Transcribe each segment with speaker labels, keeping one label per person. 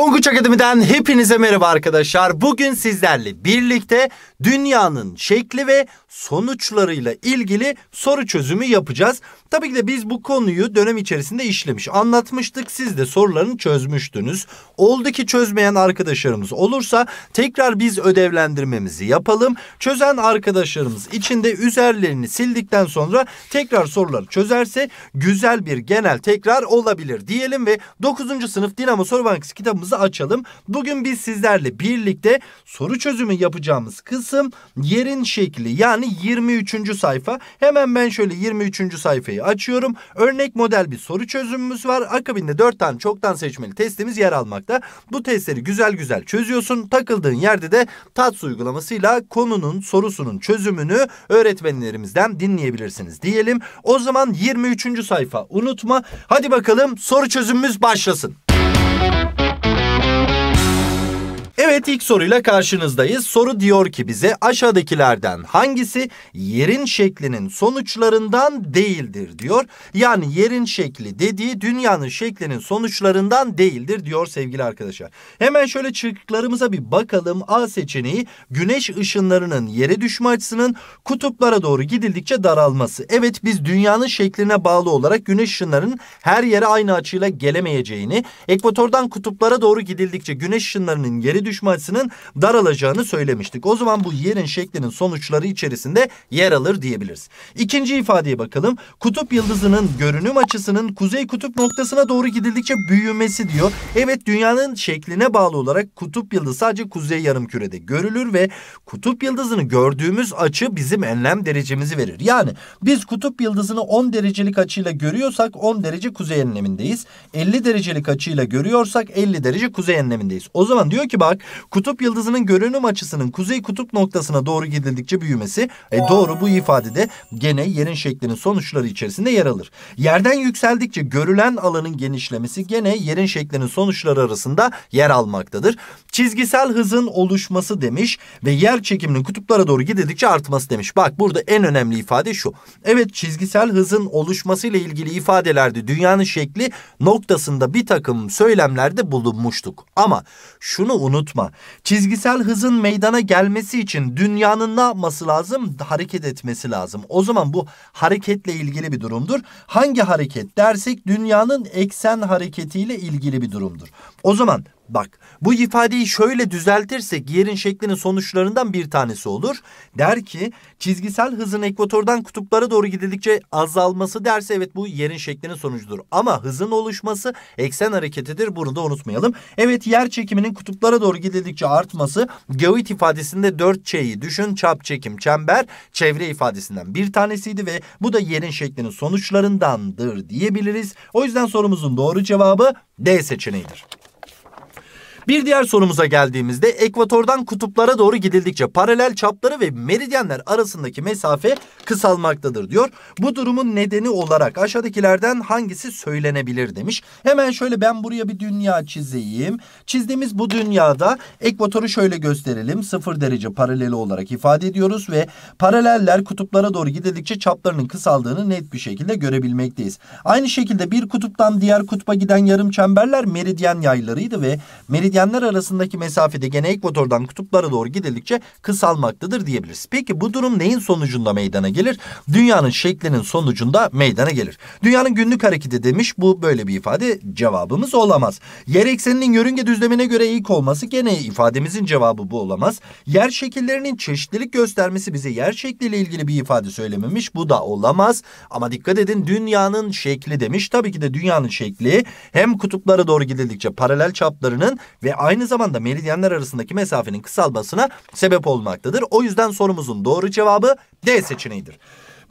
Speaker 1: Tonguç Akademi'den hepinize merhaba arkadaşlar. Bugün sizlerle birlikte dünyanın şekli ve sonuçlarıyla ilgili soru çözümü yapacağız. Tabii ki de biz bu konuyu dönem içerisinde işlemiş, anlatmıştık. Siz de sorularını çözmüştünüz. Oldu ki çözmeyen arkadaşlarımız olursa tekrar biz ödevlendirmemizi yapalım. Çözen arkadaşlarımız için de üzerlerini sildikten sonra tekrar soruları çözerse güzel bir genel tekrar olabilir diyelim ve 9. sınıf Dinamo Soru Bankası kitabımız sayfamızı açalım. Bugün biz sizlerle birlikte soru çözümü yapacağımız kısım yerin şekli yani 23. sayfa. Hemen ben şöyle 23. sayfayı açıyorum. Örnek model bir soru çözümümüz var. Akabinde 4 tane çoktan seçmeli testimiz yer almakta. Bu testleri güzel güzel çözüyorsun. Takıldığın yerde de TATS uygulamasıyla konunun sorusunun çözümünü öğretmenlerimizden dinleyebilirsiniz diyelim. O zaman 23. sayfa unutma. Hadi bakalım soru çözümümüz başlasın. Evet ilk soruyla karşınızdayız. Soru diyor ki bize aşağıdakilerden hangisi yerin şeklinin sonuçlarından değildir diyor. Yani yerin şekli dediği dünyanın şeklinin sonuçlarından değildir diyor sevgili arkadaşlar. Hemen şöyle çıktıklarımıza bir bakalım. A seçeneği güneş ışınlarının yere düşme açısının kutuplara doğru gidildikçe daralması. Evet biz dünyanın şekline bağlı olarak güneş ışınlarının her yere aynı açıyla gelemeyeceğini, ekvatordan kutuplara doğru gidildikçe güneş ışınlarının yere düşme düşme açısının daralacağını söylemiştik. O zaman bu yerin şeklinin sonuçları içerisinde yer alır diyebiliriz. İkinci ifadeye bakalım. Kutup yıldızının görünüm açısının kuzey kutup noktasına doğru gidildikçe büyümesi diyor. Evet dünyanın şekline bağlı olarak kutup yıldızı sadece kuzey yarım kürede görülür ve kutup yıldızını gördüğümüz açı bizim enlem derecemizi verir. Yani biz kutup yıldızını 10 derecelik açıyla görüyorsak 10 derece kuzey enlemindeyiz. 50 derecelik açıyla görüyorsak 50 derece kuzey enlemindeyiz. O zaman diyor ki bak kutup yıldızının görünüm açısının kuzey kutup noktasına doğru gidildikçe büyümesi e, doğru bu ifadede gene yerin şeklinin sonuçları içerisinde yer alır. Yerden yükseldikçe görülen alanın genişlemesi gene yerin şeklinin sonuçları arasında yer almaktadır. Çizgisel hızın oluşması demiş ve yer çekiminin kutuplara doğru gidildikçe artması demiş. Bak burada en önemli ifade şu. Evet çizgisel hızın oluşmasıyla ilgili ifadelerde dünyanın şekli noktasında bir takım söylemlerde bulunmuştuk. Ama şunu unut unutma. Çizgisel hızın meydana gelmesi için dünyanın ne yapması lazım? Hareket etmesi lazım. O zaman bu hareketle ilgili bir durumdur. Hangi hareket dersek dünyanın eksen hareketiyle ilgili bir durumdur. O zaman Bak bu ifadeyi şöyle düzeltirsek yerin şeklinin sonuçlarından bir tanesi olur. Der ki çizgisel hızın ekvatordan kutuplara doğru gidildikçe azalması derse evet bu yerin şeklinin sonucudur. Ama hızın oluşması eksen hareketidir bunu da unutmayalım. Evet yer çekiminin kutuplara doğru gidildikçe artması geoid ifadesinde 4 çeyi düşün çap çekim çember çevre ifadesinden bir tanesiydi ve bu da yerin şeklinin sonuçlarındandır diyebiliriz. O yüzden sorumuzun doğru cevabı D seçeneğidir. Bir diğer sorumuza geldiğimizde ekvatordan kutuplara doğru gidildikçe paralel çapları ve meridyenler arasındaki mesafe kısalmaktadır diyor. Bu durumun nedeni olarak aşağıdakilerden hangisi söylenebilir demiş. Hemen şöyle ben buraya bir dünya çizeyim. Çizdiğimiz bu dünyada ekvatoru şöyle gösterelim. Sıfır derece paraleli olarak ifade ediyoruz ve paraleller kutuplara doğru gidildikçe çaplarının kısaldığını net bir şekilde görebilmekteyiz. Aynı şekilde bir kutuptan diğer kutuba giden yarım çemberler meridyen yaylarıydı ve meridyen Gezegenler arasındaki mesafede gene ekvatordan kutuplara doğru gidildikçe kısalmaktadır diyebiliriz. Peki bu durum neyin sonucunda meydana gelir? Dünyanın şeklinin sonucunda meydana gelir. Dünyanın günlük hareketi demiş bu böyle bir ifade cevabımız olamaz. Yer ekseninin yörünge düzlemine göre ilk olması gene ifademizin cevabı bu olamaz. Yer şekillerinin çeşitlilik göstermesi bize yer şekliyle ilgili bir ifade söylememiş bu da olamaz. Ama dikkat edin dünyanın şekli demiş. Tabii ki de dünyanın şekli hem kutuplara doğru gidildikçe paralel çaplarının ve aynı zamanda meridyenler arasındaki mesafenin kısalmasına sebep olmaktadır. O yüzden sorumuzun doğru cevabı D seçeneğidir.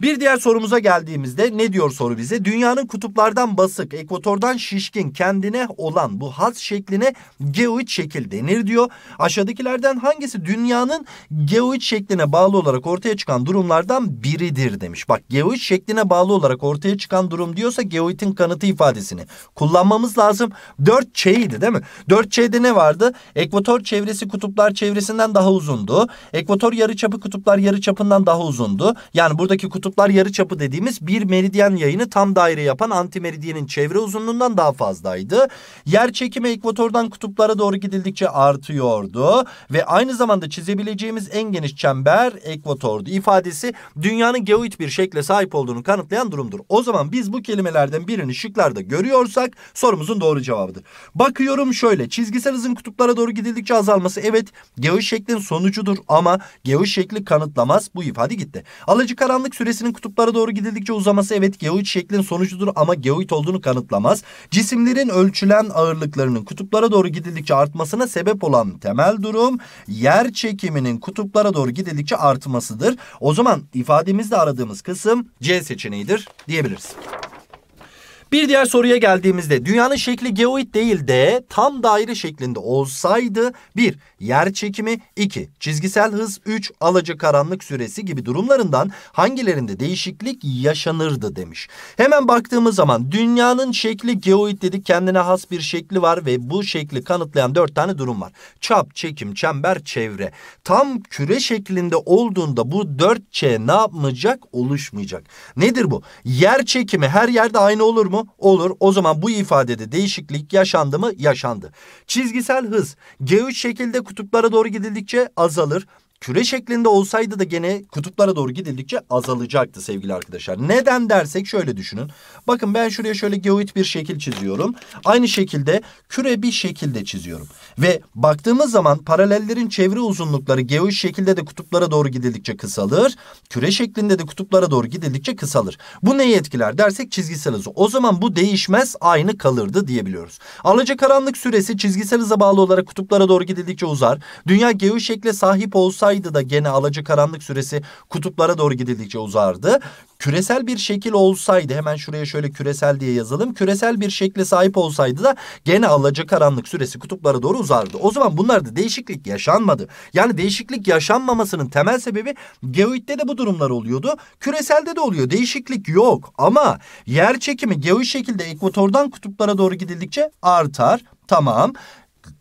Speaker 1: Bir diğer sorumuza geldiğimizde ne diyor soru bize? Dünyanın kutuplardan basık, ekvatordan şişkin kendine olan bu hat şekline geoid şekil denir diyor. Aşağıdakilerden hangisi dünyanın geoid şekline bağlı olarak ortaya çıkan durumlardan biridir demiş. Bak geoid şekline bağlı olarak ortaya çıkan durum diyorsa geoidin kanıtı ifadesini kullanmamız lazım. 4Ç'ydi değil mi? 4Ç'de ne vardı? Ekvator çevresi kutuplar çevresinden daha uzundu. Ekvator yarıçapı kutuplar yarıçapından daha uzundu. Yani buradaki kutup yarı çapı dediğimiz bir meridyen yayını tam daire yapan antimeridyenin çevre uzunluğundan daha fazlaydı. Yer çekimi ekvatordan kutuplara doğru gidildikçe artıyordu ve aynı zamanda çizebileceğimiz en geniş çember ekvatordu. İfadesi dünyanın geoid bir şekle sahip olduğunu kanıtlayan durumdur. O zaman biz bu kelimelerden birini şıklarda görüyorsak sorumuzun doğru cevabıdır. Bakıyorum şöyle çizgisel hızın kutuplara doğru gidildikçe azalması evet geoid şeklin sonucudur ama geoid şekli kanıtlamaz bu ifade gitti. Alıcı karanlık süresi bölgesinin kutuplara doğru gidildikçe uzaması evet geoid şeklin sonucudur ama geoid olduğunu kanıtlamaz. Cisimlerin ölçülen ağırlıklarının kutuplara doğru gidildikçe artmasına sebep olan temel durum yer çekiminin kutuplara doğru gidildikçe artmasıdır. O zaman ifademizde aradığımız kısım C seçeneğidir diyebiliriz. Bir diğer soruya geldiğimizde dünyanın şekli geoid değil de tam daire şeklinde olsaydı bir yer çekimi, iki çizgisel hız, üç alaca karanlık süresi gibi durumlarından hangilerinde değişiklik yaşanırdı demiş. Hemen baktığımız zaman dünyanın şekli geoid dedik kendine has bir şekli var ve bu şekli kanıtlayan dört tane durum var. Çap, çekim, çember, çevre. Tam küre şeklinde olduğunda bu dört ç ne yapmayacak? Oluşmayacak. Nedir bu? Yer çekimi her yerde aynı olur mu? mu? Olur. O zaman bu ifadede değişiklik yaşandı mı? Yaşandı. Çizgisel hız G3 şekilde kutuplara doğru gidildikçe azalır küre şeklinde olsaydı da gene kutuplara doğru gidildikçe azalacaktı sevgili arkadaşlar. Neden dersek şöyle düşünün. Bakın ben şuraya şöyle geoid bir şekil çiziyorum. Aynı şekilde küre bir şekilde çiziyorum. Ve baktığımız zaman paralellerin çevre uzunlukları geoid şekilde de kutuplara doğru gidildikçe kısalır. Küre şeklinde de kutuplara doğru gidildikçe kısalır. Bu neyi etkiler dersek çizgisel hızı. O zaman bu değişmez aynı kalırdı diyebiliyoruz. Alacakaranlık süresi çizgisel hıza bağlı olarak kutuplara doğru gidildikçe uzar. Dünya geoid şekle sahip olsa olsaydı da gene alacı karanlık süresi kutuplara doğru gidildikçe uzardı. Küresel bir şekil olsaydı hemen şuraya şöyle küresel diye yazalım. Küresel bir şekle sahip olsaydı da gene alacı karanlık süresi kutuplara doğru uzardı. O zaman bunlarda değişiklik yaşanmadı. Yani değişiklik yaşanmamasının temel sebebi geoidde de bu durumlar oluyordu. Küreselde de oluyor. Değişiklik yok ama yer çekimi geoid şekilde ekvatordan kutuplara doğru gidildikçe artar. Tamam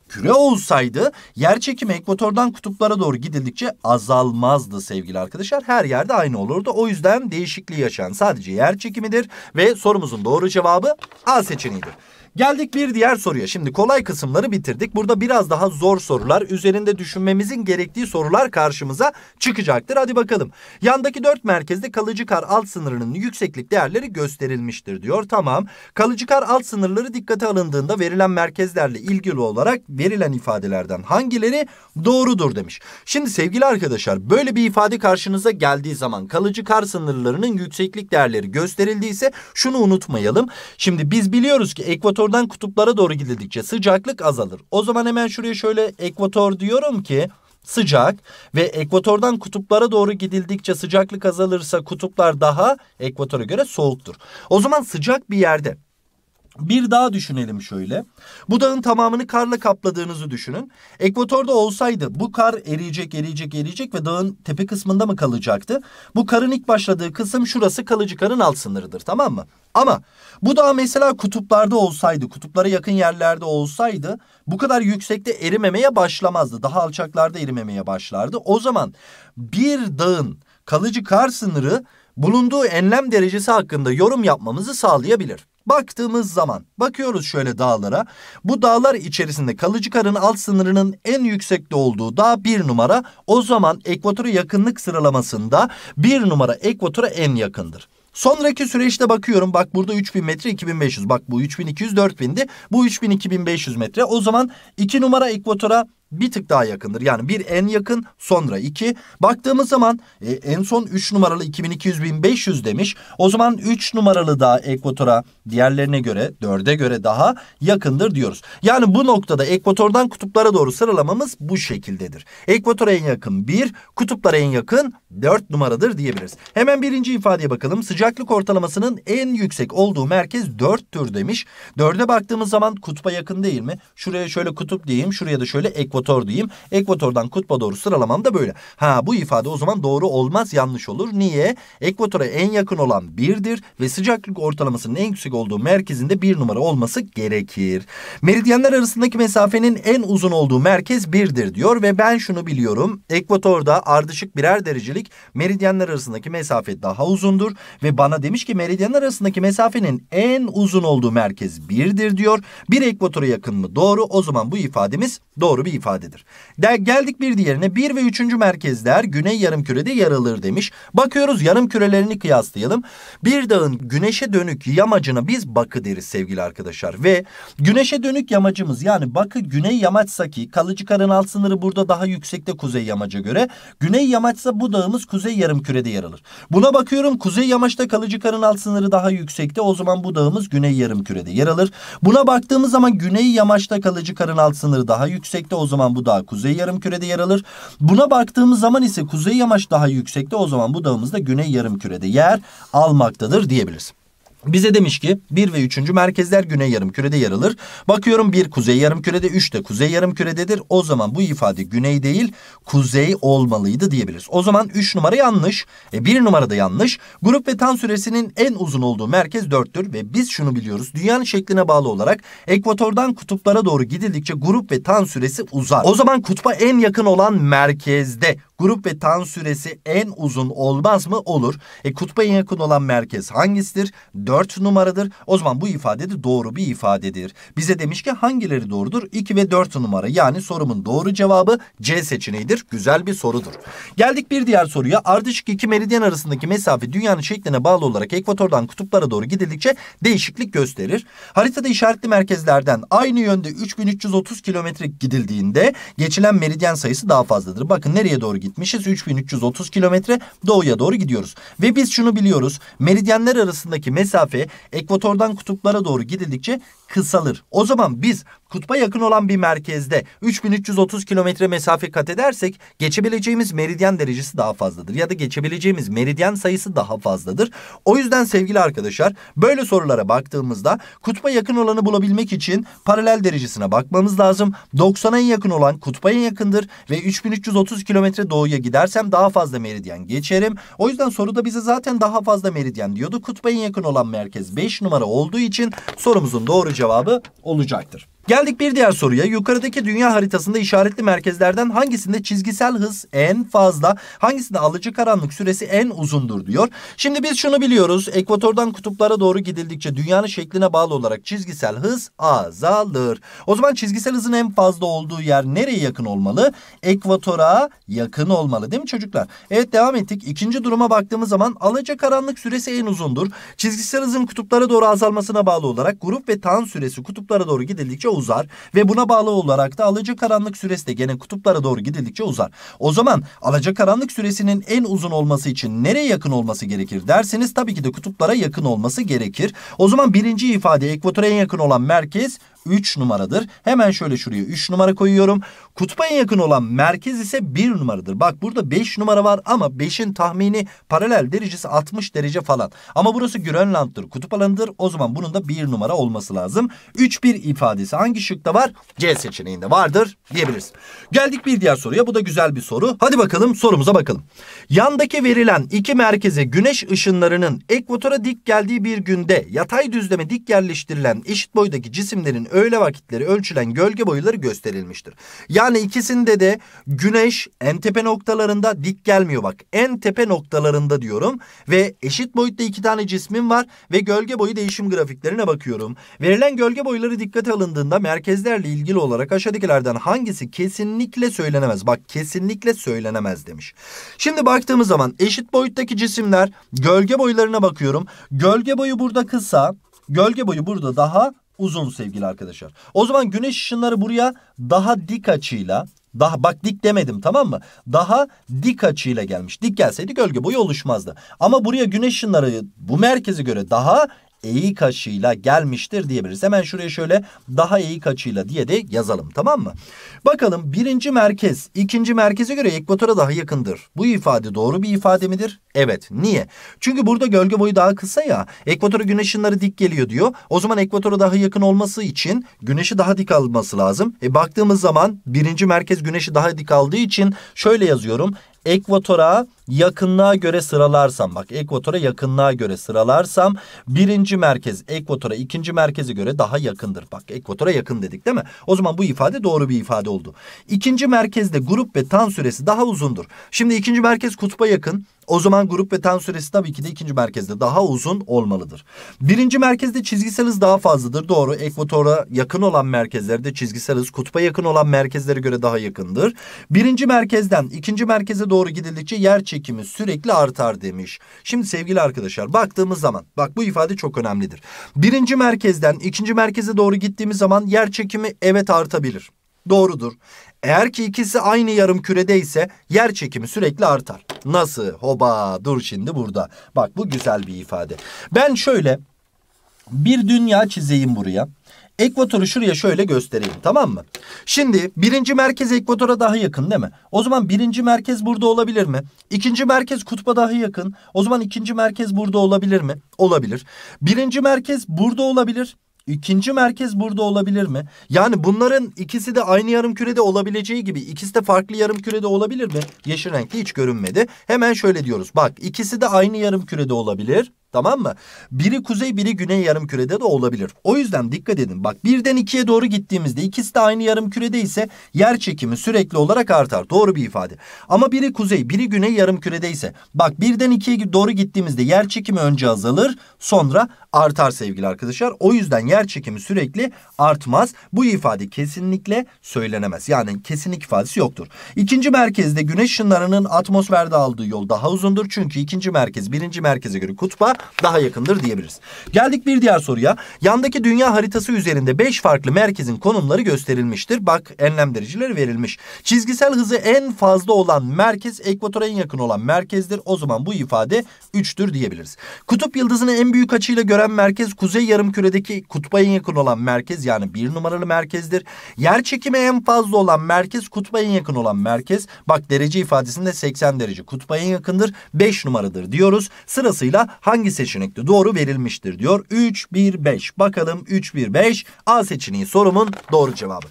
Speaker 1: küre olsaydı yer çekimi ekvatordan kutuplara doğru gidildikçe azalmazdı sevgili arkadaşlar. Her yerde aynı olurdu. O yüzden değişikliği yaşayan sadece yer çekimidir ve sorumuzun doğru cevabı A seçeneğidir. Geldik bir diğer soruya. Şimdi kolay kısımları bitirdik. Burada biraz daha zor sorular, üzerinde düşünmemizin gerektiği sorular karşımıza çıkacaktır. Hadi bakalım. Yandaki dört merkezde kalıcı kar alt sınırının yükseklik değerleri gösterilmiştir diyor. Tamam. Kalıcı kar alt sınırları dikkate alındığında verilen merkezlerle ilgili olarak verilen ifadelerden hangileri doğrudur demiş. Şimdi sevgili arkadaşlar böyle bir ifade karşınıza geldiği zaman kalıcı kar sınırlarının yükseklik değerleri gösterildiyse şunu unutmayalım. Şimdi biz biliyoruz ki ekvator ekvatordan kutuplara doğru gidildikçe sıcaklık azalır. O zaman hemen şuraya şöyle ekvator diyorum ki sıcak ve ekvatordan kutuplara doğru gidildikçe sıcaklık azalırsa kutuplar daha ekvatora göre soğuktur. O zaman sıcak bir yerde bir daha düşünelim şöyle. Bu dağın tamamını karla kapladığınızı düşünün. Ekvatorda olsaydı bu kar eriyecek, eriyecek, eriyecek ve dağın tepe kısmında mı kalacaktı? Bu karın ilk başladığı kısım şurası kalıcı karın alt sınırıdır tamam mı? Ama bu dağ mesela kutuplarda olsaydı, kutuplara yakın yerlerde olsaydı bu kadar yüksekte erimemeye başlamazdı. Daha alçaklarda erimemeye başlardı. O zaman bir dağın kalıcı kar sınırı bulunduğu enlem derecesi hakkında yorum yapmamızı sağlayabilir baktığımız zaman bakıyoruz şöyle dağlara. Bu dağlar içerisinde kalıcı karın alt sınırının en yüksekte olduğu dağ bir numara. O zaman ekvatora yakınlık sıralamasında bir numara ekvatora en yakındır. Sonraki süreçte bakıyorum bak burada 3000 metre 2500 bak bu 3200 4000'di bu 3000 2500 metre o zaman 2 numara ekvatora bir tık daha yakındır. Yani bir en yakın sonra 2. Baktığımız zaman e, en son 3 numaralı 2200-1500 demiş. O zaman 3 numaralı da ekvatora diğerlerine göre 4'e göre daha yakındır diyoruz. Yani bu noktada ekvatordan kutuplara doğru sıralamamız bu şekildedir. Ekvatora en yakın 1, kutuplara en yakın 4 numaradır diyebiliriz. Hemen birinci ifadeye bakalım. Sıcaklık ortalamasının en yüksek olduğu merkez 4'tür demiş. 4'e baktığımız zaman kutba yakın değil mi? Şuraya şöyle kutup diyeyim, şuraya da şöyle ekvator ekvator diyeyim. Ekvatordan kutba doğru sıralamam da böyle. Ha bu ifade o zaman doğru olmaz yanlış olur. Niye? Ekvatora en yakın olan birdir ve sıcaklık ortalamasının en yüksek olduğu merkezinde bir numara olması gerekir. Meridyenler arasındaki mesafenin en uzun olduğu merkez birdir diyor ve ben şunu biliyorum. Ekvatorda ardışık birer derecelik meridyenler arasındaki mesafe daha uzundur ve bana demiş ki meridyenler arasındaki mesafenin en uzun olduğu merkez birdir diyor. Bir ekvatora yakın mı? Doğru. O zaman bu ifademiz doğru bir ifade ifadedir. De geldik bir diğerine 1 ve 3. merkezler güney yarım kürede yer alır demiş. Bakıyoruz yarım kürelerini kıyaslayalım. Bir dağın güneşe dönük yamacına biz bakı deriz sevgili arkadaşlar. Ve güneşe dönük yamacımız yani bakı güney yamaçsa ki kalıcı karın alt sınırı burada daha yüksekte kuzey yamaca göre. Güney yamaçsa bu dağımız kuzey yarım kürede yer alır. Buna bakıyorum kuzey yamaçta kalıcı karın alt sınırı daha yüksekte o zaman bu dağımız güney yarım kürede yer alır. Buna baktığımız zaman güney yamaçta kalıcı karın alt sınırı daha yüksekte o zaman zaman bu dağ kuzey yarım kürede yer alır. Buna baktığımız zaman ise kuzey yamaç daha yüksekte o zaman bu dağımız da güney yarım kürede yer almaktadır diyebiliriz. Bize demiş ki 1 ve 3. merkezler güney yarım kürede yer alır. Bakıyorum 1 kuzey yarım kürede 3 de kuzey yarım kürededir. O zaman bu ifade güney değil kuzey olmalıydı diyebiliriz. O zaman 3 numara yanlış. E numara da yanlış. Grup ve tan süresinin en uzun olduğu merkez 4'tür ve biz şunu biliyoruz. Dünyanın şekline bağlı olarak ekvatordan kutuplara doğru gidildikçe grup ve tan süresi uzar. O zaman kutba en yakın olan merkezde grup ve tan süresi en uzun olmaz mı? Olur. E kutba en yakın olan merkez hangisidir? 4 numaradır. O zaman bu ifade de doğru bir ifadedir. Bize demiş ki hangileri doğrudur? 2 ve 4 numara yani sorumun doğru cevabı C seçeneğidir. Güzel bir sorudur. Geldik bir diğer soruya. Ardışık iki meridyen arasındaki mesafe dünyanın şekline bağlı olarak ekvatordan kutuplara doğru gidildikçe değişiklik gösterir. Haritada işaretli merkezlerden aynı yönde 3330 kilometre gidildiğinde geçilen meridyen sayısı daha fazladır. Bakın nereye doğru gitmişiz? 3330 kilometre doğuya doğru gidiyoruz. Ve biz şunu biliyoruz. Meridyenler arasındaki mesafe mesafe ekvatordan kutuplara doğru gidildikçe kısalır. O zaman biz kutba yakın olan bir merkezde 3330 kilometre mesafe kat edersek geçebileceğimiz meridyen derecesi daha fazladır. Ya da geçebileceğimiz meridyen sayısı daha fazladır. O yüzden sevgili arkadaşlar böyle sorulara baktığımızda kutba yakın olanı bulabilmek için paralel derecesine bakmamız lazım. 90'a yakın olan kutba en yakındır ve 3330 kilometre doğuya gidersem daha fazla meridyen geçerim. O yüzden soruda bize zaten daha fazla meridyen diyordu. Kutba en yakın olan merkez 5 numara olduğu için sorumuzun doğru cevabı olacaktır. Geldik bir diğer soruya. Yukarıdaki dünya haritasında işaretli merkezlerden hangisinde çizgisel hız en fazla, hangisinde alıcı karanlık süresi en uzundur diyor. Şimdi biz şunu biliyoruz. Ekvatordan kutuplara doğru gidildikçe dünyanın şekline bağlı olarak çizgisel hız azalır. O zaman çizgisel hızın en fazla olduğu yer nereye yakın olmalı? Ekvatora yakın olmalı değil mi çocuklar? Evet devam ettik. İkinci duruma baktığımız zaman alıcı karanlık süresi en uzundur. Çizgisel hızın kutuplara doğru azalmasına bağlı olarak grup ve tan süresi kutuplara doğru gidildikçe uzar ve buna bağlı olarak da alıcı karanlık süresi de gene kutuplara doğru gidildikçe uzar. O zaman alaca karanlık süresinin en uzun olması için nereye yakın olması gerekir derseniz tabii ki de kutuplara yakın olması gerekir. O zaman birinci ifade ekvatora en yakın olan merkez 3 numaradır. Hemen şöyle şuraya 3 numara koyuyorum. Kutba en yakın olan merkez ise 1 numaradır. Bak burada 5 numara var ama 5'in tahmini paralel derecesi 60 derece falan. Ama burası Grönland'dır, kutup alanıdır. O zaman bunun da 1 numara olması lazım. 3-1 ifadesi hangi şıkta var? C seçeneğinde vardır diyebiliriz. Geldik bir diğer soruya. Bu da güzel bir soru. Hadi bakalım sorumuza bakalım. Yandaki verilen iki merkeze güneş ışınlarının ekvatora dik geldiği bir günde yatay düzleme dik yerleştirilen eşit boydaki cisimlerin öğle vakitleri ölçülen gölge boyları gösterilmiştir. Yani ikisinde de güneş en tepe noktalarında dik gelmiyor bak. En tepe noktalarında diyorum ve eşit boyutta iki tane cismin var ve gölge boyu değişim grafiklerine bakıyorum. Verilen gölge boyları dikkate alındığında merkezlerle ilgili olarak aşağıdakilerden hangisi kesinlikle söylenemez. Bak kesinlikle söylenemez demiş. Şimdi baktığımız zaman eşit boyuttaki cisimler gölge boylarına bakıyorum. Gölge boyu burada kısa, gölge boyu burada daha uzun sevgili arkadaşlar. O zaman güneş ışınları buraya daha dik açıyla daha bak dik demedim tamam mı? Daha dik açıyla gelmiş. Dik gelseydi gölge boyu oluşmazdı. Ama buraya güneş ışınları bu merkezi göre daha eğik açıyla gelmiştir diyebiliriz. Hemen şuraya şöyle daha eğik açıyla diye de yazalım tamam mı? Bakalım birinci merkez ikinci merkeze göre ekvatora daha yakındır. Bu ifade doğru bir ifade midir? Evet. Niye? Çünkü burada gölge boyu daha kısa ya. Ekvatora güneş ışınları dik geliyor diyor. O zaman ekvatora daha yakın olması için güneşi daha dik alması lazım. E baktığımız zaman birinci merkez güneşi daha dik aldığı için şöyle yazıyorum ekvatora yakınlığa göre sıralarsam bak ekvatora yakınlığa göre sıralarsam birinci merkez ekvatora ikinci merkezi göre daha yakındır. Bak ekvatora yakın dedik değil mi? O zaman bu ifade doğru bir ifade oldu. İkinci merkezde grup ve tan süresi daha uzundur. Şimdi ikinci merkez kutba yakın. O zaman grup ve ten süresi tabii ki de ikinci merkezde daha uzun olmalıdır. Birinci merkezde çizgisel hız daha fazladır. Doğru. Ekvatora yakın olan merkezlerde çizgisel hız kutba yakın olan merkezlere göre daha yakındır. Birinci merkezden ikinci merkeze doğru gidildikçe yer çekimi sürekli artar demiş. Şimdi sevgili arkadaşlar baktığımız zaman bak bu ifade çok önemlidir. Birinci merkezden ikinci merkeze doğru gittiğimiz zaman yer çekimi evet artabilir. Doğrudur. Eğer ki ikisi aynı yarım kürede ise yer çekimi sürekli artar. Nasıl? Hoba dur şimdi burada. Bak bu güzel bir ifade. Ben şöyle bir dünya çizeyim buraya. Ekvatoru şuraya şöyle göstereyim tamam mı? Şimdi birinci merkez ekvatora daha yakın değil mi? O zaman birinci merkez burada olabilir mi? İkinci merkez kutba daha yakın. O zaman ikinci merkez burada olabilir mi? Olabilir. Birinci merkez burada olabilir. İkinci merkez burada olabilir mi? Yani bunların ikisi de aynı yarım kürede olabileceği gibi ikisi de farklı yarım kürede olabilir mi? Yeşil renkte hiç görünmedi. Hemen şöyle diyoruz. Bak ikisi de aynı yarım kürede olabilir. Tamam mı? Biri kuzey biri güney yarım kürede de olabilir. O yüzden dikkat edin. Bak birden ikiye doğru gittiğimizde ikisi de aynı yarım kürede ise yer çekimi sürekli olarak artar. Doğru bir ifade. Ama biri kuzey biri güney yarım kürede ise bak birden ikiye doğru gittiğimizde yer çekimi önce azalır sonra artar sevgili arkadaşlar. O yüzden yer çekimi sürekli artmaz. Bu ifade kesinlikle söylenemez. Yani kesinlik ifadesi yoktur. İkinci merkezde güneş ışınlarının atmosferde aldığı yol daha uzundur. Çünkü ikinci merkez birinci merkeze göre kutba daha yakındır diyebiliriz. Geldik bir diğer soruya. Yandaki dünya haritası üzerinde 5 farklı merkezin konumları gösterilmiştir. Bak enlem dereceleri verilmiş. Çizgisel hızı en fazla olan merkez ekvatora en yakın olan merkezdir. O zaman bu ifade 3'tür diyebiliriz. Kutup yıldızını en büyük açıyla gören merkez kuzey yarım küredeki kutba en yakın olan merkez yani 1 numaralı merkezdir. Yer çekimi en fazla olan merkez kutba en yakın olan merkez. Bak derece ifadesinde 80 derece kutba en yakındır. 5 numaradır diyoruz. Sırasıyla hangi hangi seçenekte doğru verilmiştir diyor. 3, 1, 5. Bakalım 3, 1, 5. A seçeneği sorumun doğru cevabı.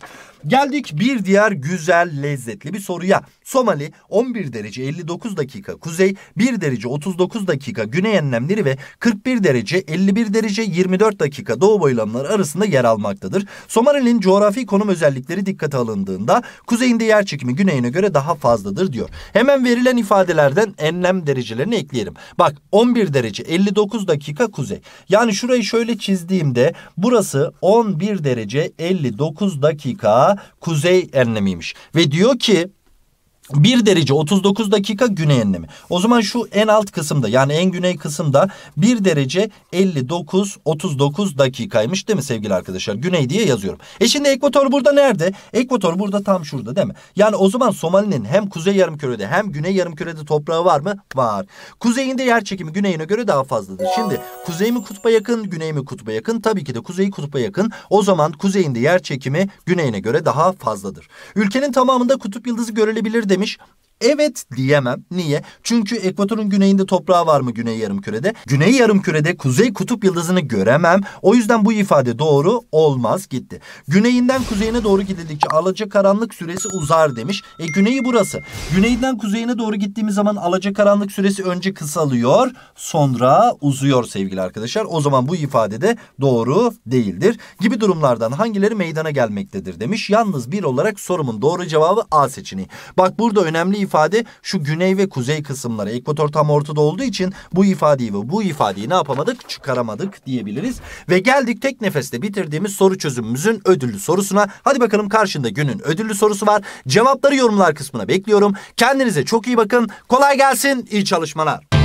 Speaker 1: Geldik bir diğer güzel lezzetli bir soruya. Somali 11 derece 59 dakika kuzey, 1 derece 39 dakika güney enlemleri ve 41 derece 51 derece 24 dakika doğu boylamları arasında yer almaktadır. Somali'nin coğrafi konum özellikleri dikkate alındığında kuzeyinde yer çekimi güneyine göre daha fazladır diyor. Hemen verilen ifadelerden enlem derecelerini ekleyelim. Bak 11 derece 59 dakika kuzey. Yani şurayı şöyle çizdiğimde burası 11 derece 59 dakika kuzey enlemiymiş. Ve diyor ki 1 derece 39 dakika güney enlemi. O zaman şu en alt kısımda yani en güney kısımda 1 derece 59 39 dakikaymış değil mi sevgili arkadaşlar? Güney diye yazıyorum. E şimdi ekvator burada nerede? Ekvator burada tam şurada değil mi? Yani o zaman Somali'nin hem kuzey yarımkürede hem güney yarımkürede toprağı var mı? Var. Kuzeyinde yer çekimi güneyine göre daha fazladır. Şimdi kuzey mi kutba yakın, güney mi kutba yakın? Tabii ki de kuzey kutba yakın. O zaman kuzeyinde yer çekimi güneyine göre daha fazladır. Ülkenin tamamında kutup yıldızı görülebilir de demiş Evet diyemem. Niye? Çünkü ekvatorun güneyinde toprağı var mı güney yarımkürede? Güney yarımkürede kuzey kutup yıldızını göremem. O yüzden bu ifade doğru olmaz gitti. Güneyinden kuzeyine doğru gidildikçe alaca karanlık süresi uzar demiş. E güneyi burası. Güneyden kuzeyine doğru gittiğimiz zaman alaca karanlık süresi önce kısalıyor sonra uzuyor sevgili arkadaşlar. O zaman bu ifade de doğru değildir. Gibi durumlardan hangileri meydana gelmektedir demiş. Yalnız bir olarak sorumun doğru cevabı A seçeneği. Bak burada önemli ifade şu güney ve kuzey kısımları. Ekvator tam ortada olduğu için bu ifadeyi ve bu ifadeyi ne yapamadık? Çıkaramadık diyebiliriz. Ve geldik tek nefeste bitirdiğimiz soru çözümümüzün ödüllü sorusuna. Hadi bakalım karşında günün ödüllü sorusu var. Cevapları yorumlar kısmına bekliyorum. Kendinize çok iyi bakın. Kolay gelsin. İyi çalışmalar.